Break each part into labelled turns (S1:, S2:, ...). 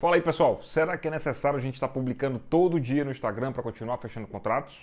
S1: Fala aí pessoal, será que é necessário a gente estar tá publicando todo dia no Instagram para continuar fechando contratos?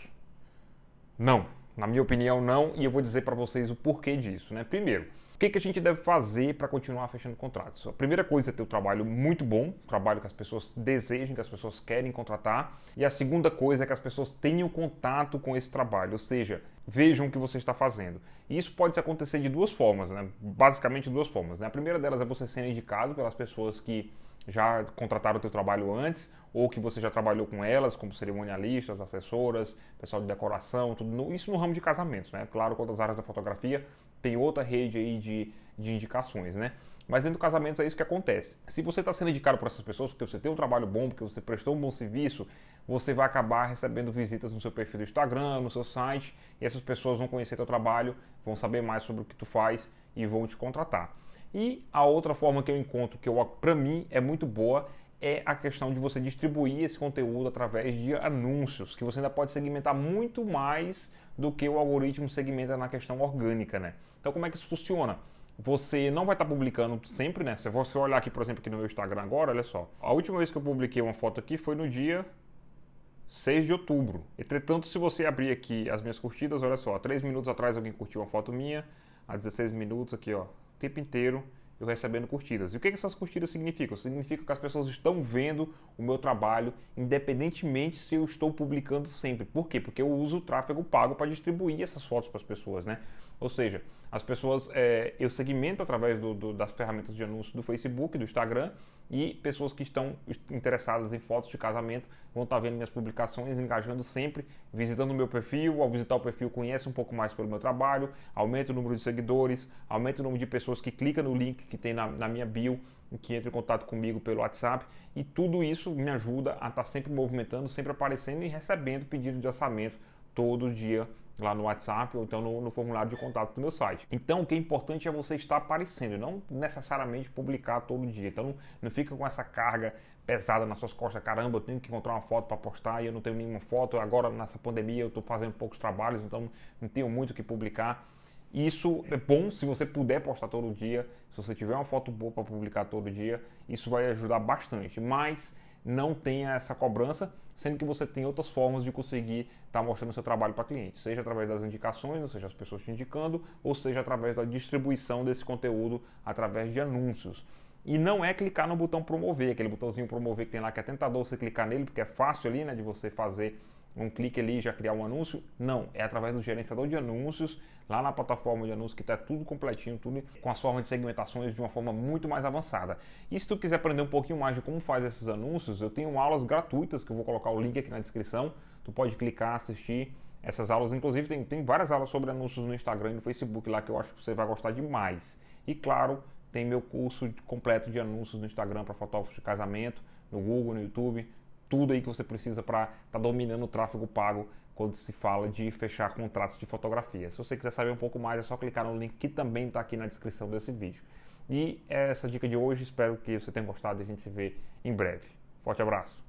S1: Não, na minha opinião não, e eu vou dizer para vocês o porquê disso, né? Primeiro, o que, que a gente deve fazer para continuar fechando contratos? A primeira coisa é ter um trabalho muito bom, um trabalho que as pessoas desejam, que as pessoas querem contratar. E a segunda coisa é que as pessoas tenham contato com esse trabalho, ou seja, vejam o que você está fazendo. E isso pode acontecer de duas formas, né? basicamente duas formas. Né? A primeira delas é você ser indicado pelas pessoas que já contrataram o teu trabalho antes ou que você já trabalhou com elas, como cerimonialistas, assessoras, pessoal de decoração, tudo no, isso no ramo de casamentos, né? Claro, com outras áreas da fotografia tem outra rede aí de, de indicações, né? Mas dentro do casamento é isso que acontece. Se você está sendo indicado por essas pessoas, porque você tem um trabalho bom, porque você prestou um bom serviço, você vai acabar recebendo visitas no seu perfil do Instagram, no seu site, e essas pessoas vão conhecer teu trabalho, vão saber mais sobre o que tu faz e vão te contratar. E a outra forma que eu encontro, que para mim é muito boa, é a questão de você distribuir esse conteúdo através de anúncios, que você ainda pode segmentar muito mais do que o algoritmo segmenta na questão orgânica, né? Então, como é que isso funciona? Você não vai estar tá publicando sempre, né? Se você olhar aqui, por exemplo, aqui no meu Instagram agora, olha só. A última vez que eu publiquei uma foto aqui foi no dia 6 de outubro. Entretanto, se você abrir aqui as minhas curtidas, olha só, há 3 minutos atrás alguém curtiu uma foto minha, há 16 minutos aqui, ó, o tempo inteiro eu recebendo curtidas. E o que, essas curtidas significam? Significa que as pessoas estão vendo o meu trabalho, independentemente se eu estou publicando sempre. Por quê? Porque eu uso o tráfego pago para distribuir essas fotos para as pessoas, né? Ou seja, as pessoas, é, eu segmento através do, do, das ferramentas de anúncio do Facebook, do Instagram, e pessoas que estão interessadas em fotos de casamento vão estar vendo minhas publicações, engajando sempre, visitando o meu perfil. Ao visitar o perfil, conhece um pouco mais pelo meu trabalho, aumenta o número de seguidores, aumenta o número de pessoas que clicam no link que tem na, na minha bio, que entram em contato comigo pelo WhatsApp. E tudo isso me ajuda a estar sempre movimentando, sempre aparecendo e recebendo pedido de orçamento todo dia lá no WhatsApp ou então no, no, formulário de contato do meu site. Então, o que é importante é você estar aparecendo, não necessariamente publicar todo dia. Então, não, não fica com essa carga pesada nas suas costas. Caramba, eu tenho que encontrar uma foto para postar e eu não tenho nenhuma foto. Agora, nessa pandemia, eu estou fazendo poucos trabalhos, então não tenho muito o que publicar. Isso é bom se você puder postar todo dia, se você tiver uma foto boa para publicar todo dia, isso vai ajudar bastante. Mas não tenha essa cobrança, sendo que você tem outras formas de conseguir estar tá mostrando seu trabalho para cliente, seja através das indicações, ou seja, as pessoas te indicando, ou seja, através da distribuição desse conteúdo através de anúncios. E não é clicar no botão promover, aquele botãozinho promover que tem lá que é tentador você clicar nele, porque é fácil ali, né, de você fazer um clique ali e já criar um anúncio. Não, é através do gerenciador de anúncios, lá na plataforma de anúncios que está tudo completinho, tudo com as formas de segmentações de uma forma muito mais avançada. E se tu quiser aprender um pouquinho mais de como faz esses anúncios, eu tenho aulas gratuitas que eu vou colocar o link aqui na descrição. Tu pode clicar, assistir essas aulas. Inclusive, tem, tem várias aulas sobre anúncios no Instagram e no Facebook lá que eu acho que você vai gostar demais. E claro, tem meu curso completo de anúncios no Instagram para fotógrafos de casamento, no Google, no YouTube tudo aí que você precisa para estar tá dominando o tráfego pago quando se fala de fechar contratos de fotografia. Se você quiser saber um pouco mais, é só clicar no link que também está aqui na descrição desse vídeo. E essa dica de hoje, espero que você tenha gostado e a gente se vê em breve. Forte abraço!